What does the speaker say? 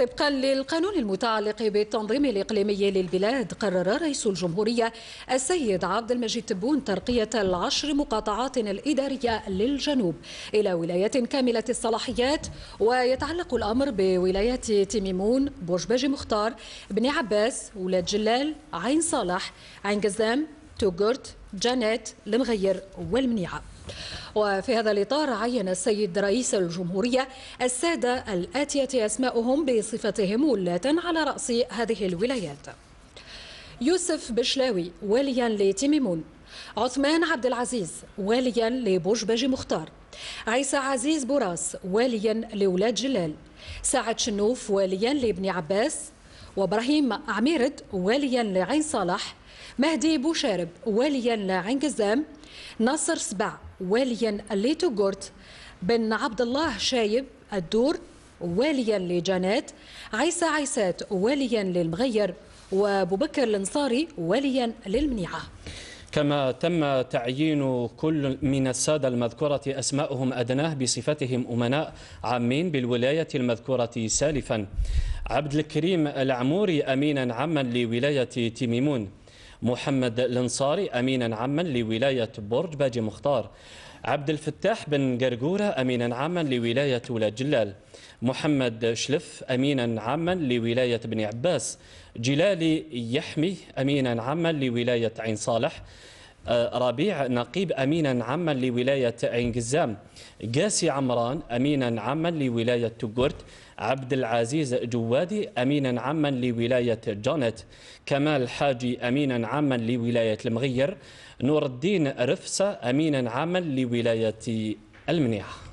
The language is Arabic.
طبقا للقانون المتعلق بالتنظيم الإقليمي للبلاد قرر رئيس الجمهورية السيد عبد المجيد تبون ترقية العشر مقاطعات الإدارية للجنوب إلى ولايات كاملة الصلاحيات ويتعلق الأمر بولايات تيميمون برج باجي مختار بن عباس ولاد جلال عين صالح عين قزام توغرت جانيت المغير والمنيعة وفي هذا الإطار عين السيد رئيس الجمهورية السادة الآتية أسماؤهم بصفتهم ولاة على رأس هذه الولايات يوسف بشلاوي واليا لتيميمون عثمان عبد العزيز واليا لبوجباجي مختار عيسى عزيز بوراس واليا لولاد جلال سعد شنوف واليا لابن عباس وابراهيم عميرد واليا لعين صالح مهدي بوشارب واليا لعين قزام ناصر سبع واليا جورت بن عبد الله شايب الدور واليا لجانات عيسى عيسات واليا للمغير وبوبكر الانصاري واليا للمنيعه كما تم تعيين كل من السادة المذكورة أسماءهم أدناه بصفتهم أمناء عامين بالولاية المذكورة سالفا عبد الكريم العموري أمينا عاما لولاية تيميمون محمد الانصاري أمينا عاما لولاية برج باجي مختار عبد الفتاح بن قرقورة أمينا عاما لولاية ولاد جلال محمد شلف أمينا عاما لولاية بن عباس جلالي يحمي أمينا عاما لولاية عين صالح آه، ربيع نقيب أمينا عاما لولاية عين قزام قاسي عمران أمينا عاما لولاية تقرت عبد العزيز جوادي أمينا عاما لولاية جونت كمال حاجي أمينا عاما لولاية المغير نور الدين رفسة أمينا عاما لولاية المنيعه